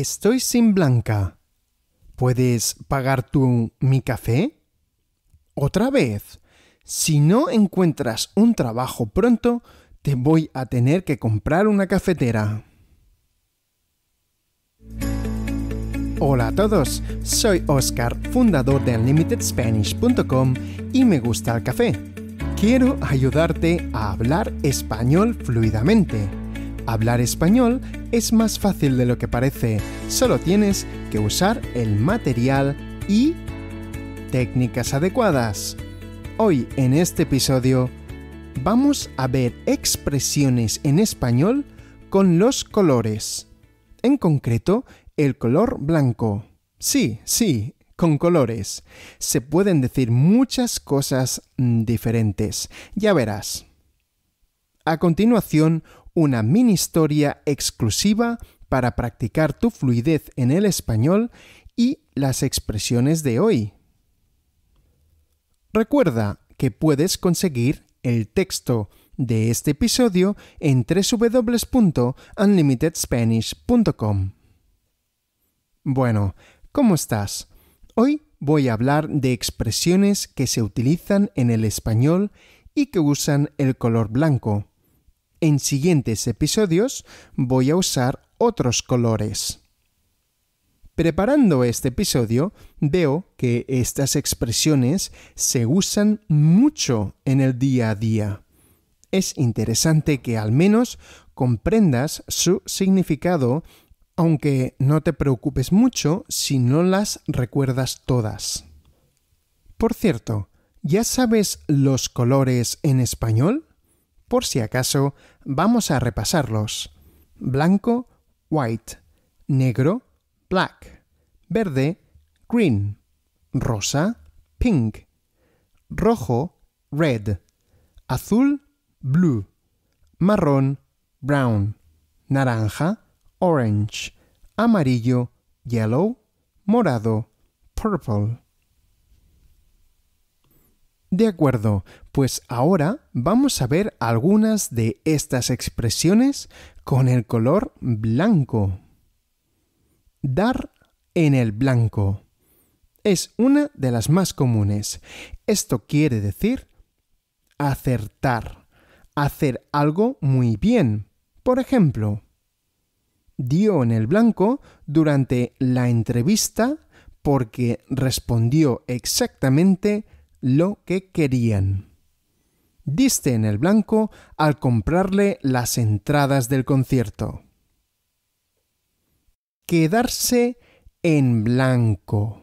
Estoy sin blanca. ¿Puedes pagar tú mi café? Otra vez. Si no encuentras un trabajo pronto, te voy a tener que comprar una cafetera. Hola a todos, soy Oscar, fundador de UnlimitedSpanish.com y me gusta el café. Quiero ayudarte a hablar español fluidamente. Hablar español es más fácil de lo que parece, solo tienes que usar el material y técnicas adecuadas. Hoy en este episodio vamos a ver expresiones en español con los colores. En concreto, el color blanco. Sí, sí, con colores. Se pueden decir muchas cosas mm, diferentes. Ya verás. A continuación, una mini historia exclusiva para practicar tu fluidez en el español y las expresiones de hoy. Recuerda que puedes conseguir el texto de este episodio en www.unlimitedspanish.com. Bueno, ¿cómo estás? Hoy voy a hablar de expresiones que se utilizan en el español y que usan el color blanco. En siguientes episodios voy a usar otros colores. Preparando este episodio, veo que estas expresiones se usan mucho en el día a día. Es interesante que al menos comprendas su significado, aunque no te preocupes mucho si no las recuerdas todas. Por cierto, ¿ya sabes los colores en español? Por si acaso, vamos a repasarlos. Blanco, white. Negro, black. Verde, green. Rosa, pink. Rojo, red. Azul, blue. Marrón, brown. Naranja, orange. Amarillo, yellow. Morado, purple. De acuerdo, pues ahora vamos a ver algunas de estas expresiones con el color blanco. Dar en el blanco es una de las más comunes. Esto quiere decir acertar, hacer algo muy bien. Por ejemplo, dio en el blanco durante la entrevista porque respondió exactamente lo que querían diste en el blanco al comprarle las entradas del concierto. Quedarse en blanco.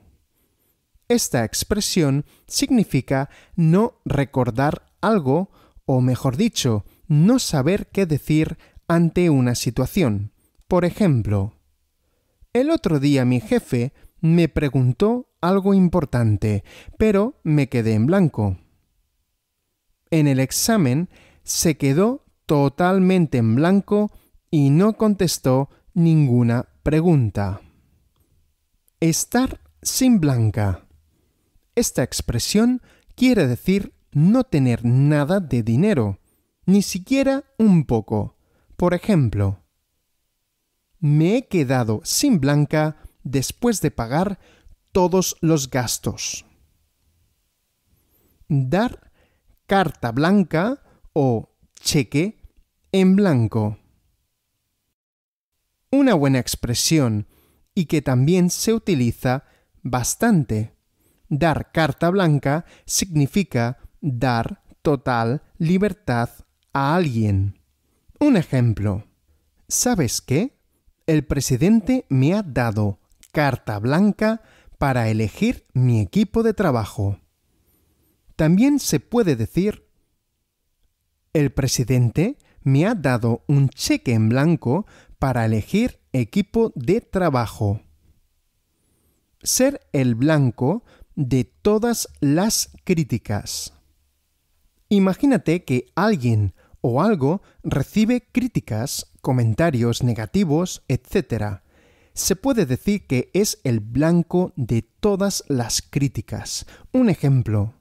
Esta expresión significa no recordar algo, o mejor dicho, no saber qué decir ante una situación. Por ejemplo, el otro día mi jefe me preguntó algo importante, pero me quedé en blanco en el examen se quedó totalmente en blanco y no contestó ninguna pregunta. Estar sin blanca. Esta expresión quiere decir no tener nada de dinero, ni siquiera un poco. Por ejemplo, me he quedado sin blanca después de pagar todos los gastos. Dar carta blanca o cheque en blanco. Una buena expresión y que también se utiliza bastante. Dar carta blanca significa dar total libertad a alguien. Un ejemplo. ¿Sabes qué? El presidente me ha dado carta blanca para elegir mi equipo de trabajo. También se puede decir, el presidente me ha dado un cheque en blanco para elegir equipo de trabajo. Ser el blanco de todas las críticas. Imagínate que alguien o algo recibe críticas, comentarios negativos, etc. Se puede decir que es el blanco de todas las críticas. Un ejemplo.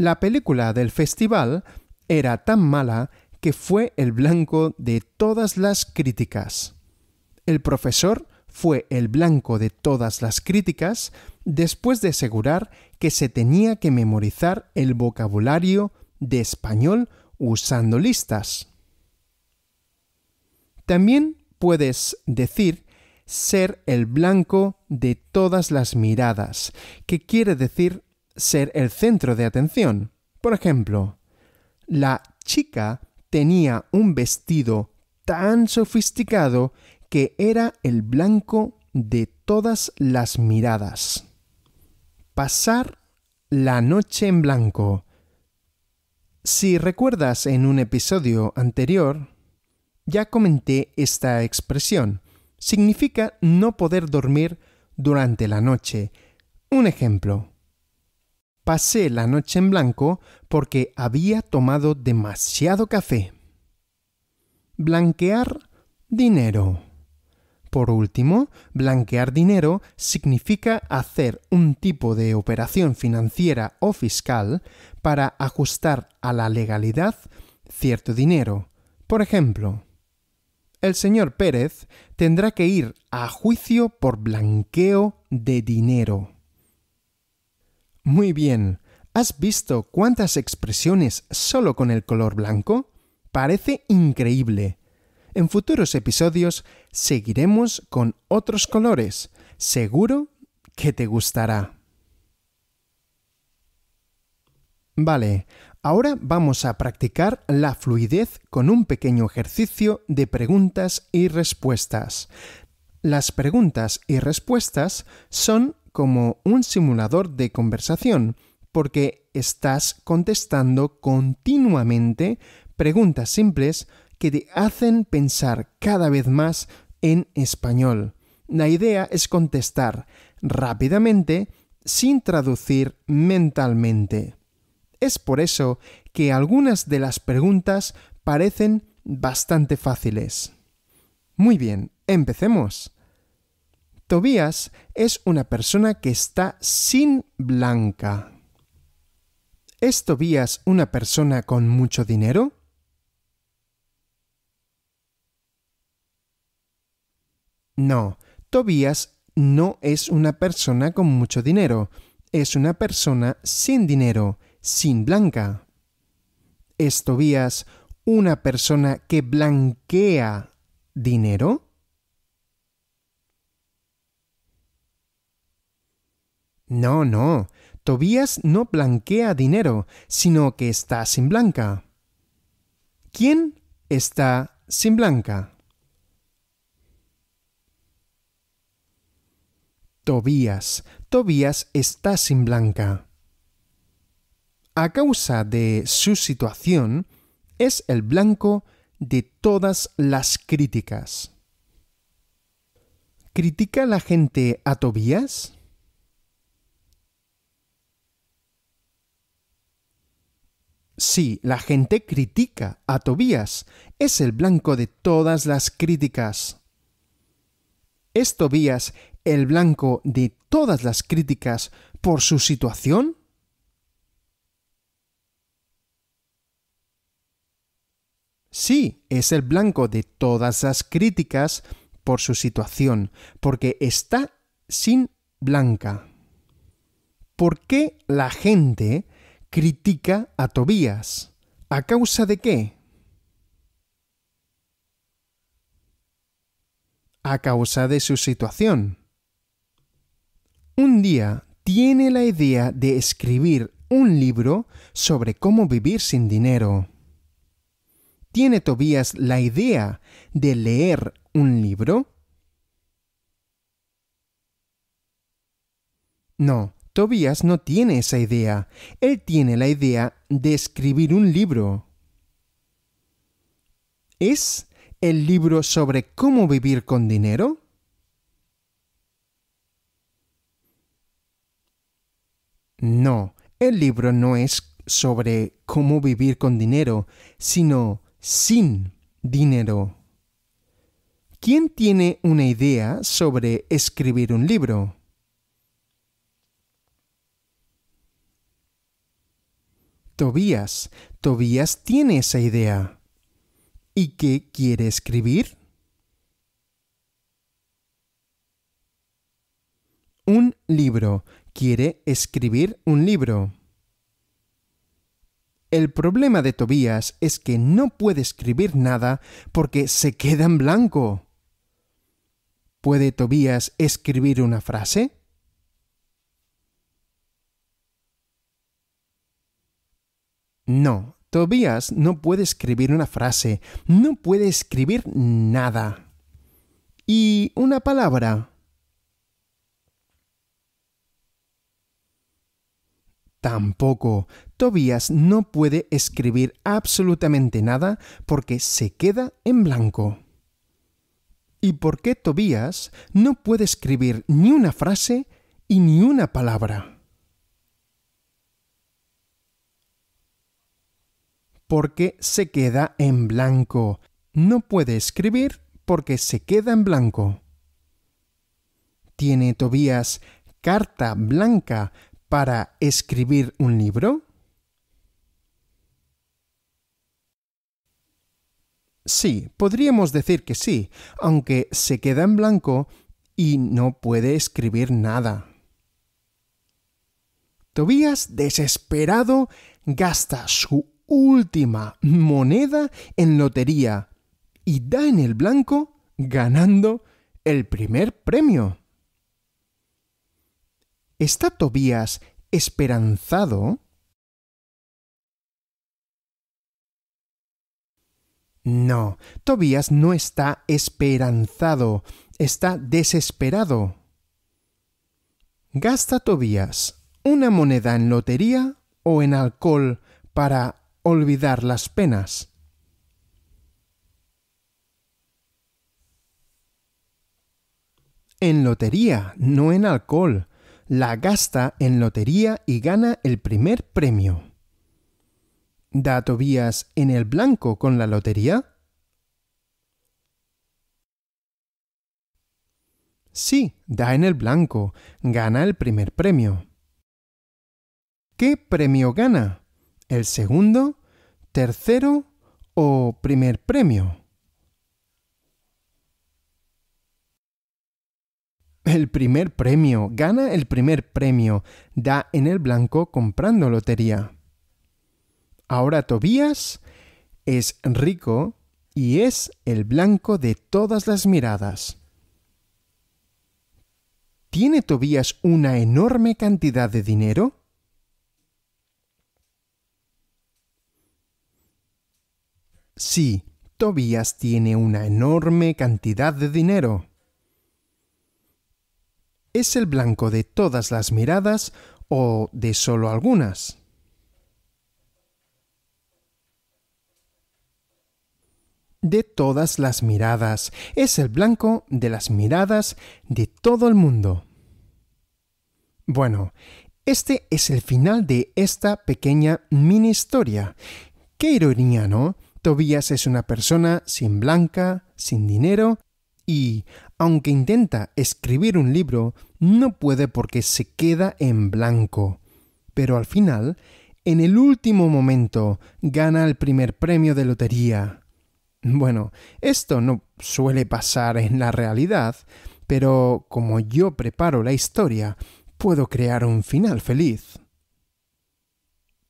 La película del festival era tan mala que fue el blanco de todas las críticas. El profesor fue el blanco de todas las críticas después de asegurar que se tenía que memorizar el vocabulario de español usando listas. También puedes decir ser el blanco de todas las miradas, que quiere decir ser el centro de atención. Por ejemplo, la chica tenía un vestido tan sofisticado que era el blanco de todas las miradas. Pasar la noche en blanco. Si recuerdas en un episodio anterior, ya comenté esta expresión. Significa no poder dormir durante la noche. Un ejemplo pasé la noche en blanco porque había tomado demasiado café. Blanquear dinero. Por último, blanquear dinero significa hacer un tipo de operación financiera o fiscal para ajustar a la legalidad cierto dinero. Por ejemplo, el señor Pérez tendrá que ir a juicio por blanqueo de dinero. Muy bien. ¿Has visto cuántas expresiones solo con el color blanco? Parece increíble. En futuros episodios seguiremos con otros colores. Seguro que te gustará. Vale, ahora vamos a practicar la fluidez con un pequeño ejercicio de preguntas y respuestas. Las preguntas y respuestas son como un simulador de conversación, porque estás contestando continuamente preguntas simples que te hacen pensar cada vez más en español. La idea es contestar rápidamente sin traducir mentalmente. Es por eso que algunas de las preguntas parecen bastante fáciles. Muy bien, empecemos. Tobías es una persona que está sin blanca. ¿Es Tobías una persona con mucho dinero? No, Tobías no es una persona con mucho dinero, es una persona sin dinero, sin blanca. ¿Es Tobías una persona que blanquea dinero? No, no, Tobías no blanquea dinero, sino que está sin blanca. ¿Quién está sin blanca? Tobías. Tobías está sin blanca. A causa de su situación, es el blanco de todas las críticas. ¿Critica la gente a Tobías? Sí, la gente critica a Tobías. Es el blanco de todas las críticas. ¿Es Tobías el blanco de todas las críticas por su situación? Sí, es el blanco de todas las críticas por su situación, porque está sin blanca. ¿Por qué la gente critica a Tobías. ¿A causa de qué? A causa de su situación. Un día tiene la idea de escribir un libro sobre cómo vivir sin dinero. ¿Tiene Tobías la idea de leer un libro? No, Tobías no tiene esa idea. Él tiene la idea de escribir un libro. ¿Es el libro sobre cómo vivir con dinero? No, el libro no es sobre cómo vivir con dinero, sino sin dinero. ¿Quién tiene una idea sobre escribir un libro? Tobías. Tobías tiene esa idea. ¿Y qué quiere escribir? Un libro. Quiere escribir un libro. El problema de Tobías es que no puede escribir nada porque se queda en blanco. ¿Puede Tobías escribir una frase? No, Tobías no puede escribir una frase, no puede escribir nada. ¿Y una palabra? Tampoco. Tobías no puede escribir absolutamente nada porque se queda en blanco. ¿Y por qué Tobías no puede escribir ni una frase y ni una palabra? porque se queda en blanco. No puede escribir porque se queda en blanco. ¿Tiene Tobías carta blanca para escribir un libro? Sí, podríamos decir que sí, aunque se queda en blanco y no puede escribir nada. Tobías, desesperado, gasta su última moneda en lotería y da en el blanco ganando el primer premio. ¿Está Tobías esperanzado? No, Tobías no está esperanzado, está desesperado. ¿Gasta Tobías una moneda en lotería o en alcohol para olvidar las penas. En lotería, no en alcohol. La gasta en lotería y gana el primer premio. ¿Da Tobías en el blanco con la lotería? Sí, da en el blanco, gana el primer premio. ¿Qué premio gana? ¿El segundo? tercero o primer premio? El primer premio, gana el primer premio, da en el blanco comprando lotería. Ahora Tobías es rico y es el blanco de todas las miradas. ¿Tiene Tobías una enorme cantidad de dinero? Sí, Tobías tiene una enorme cantidad de dinero. ¿Es el blanco de todas las miradas o de solo algunas? De todas las miradas. Es el blanco de las miradas de todo el mundo. Bueno, este es el final de esta pequeña mini historia. Qué ironía, ¿no? Tobías es una persona sin blanca, sin dinero y, aunque intenta escribir un libro, no puede porque se queda en blanco. Pero al final, en el último momento, gana el primer premio de lotería. Bueno, esto no suele pasar en la realidad, pero como yo preparo la historia, puedo crear un final feliz.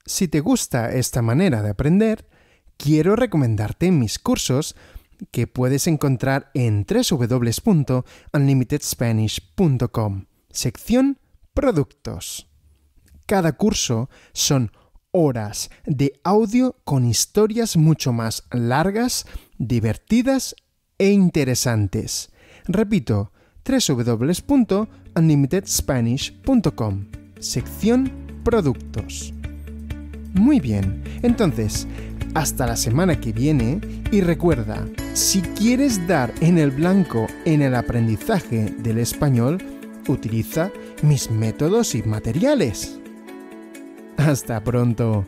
Si te gusta esta manera de aprender, quiero recomendarte mis cursos que puedes encontrar en www.unlimitedspanish.com, sección Productos. Cada curso son horas de audio con historias mucho más largas, divertidas e interesantes. Repito, www.unlimitedspanish.com, sección Productos. Muy bien, entonces, hasta la semana que viene y recuerda, si quieres dar en el blanco en el aprendizaje del español, utiliza mis métodos y materiales. Hasta pronto.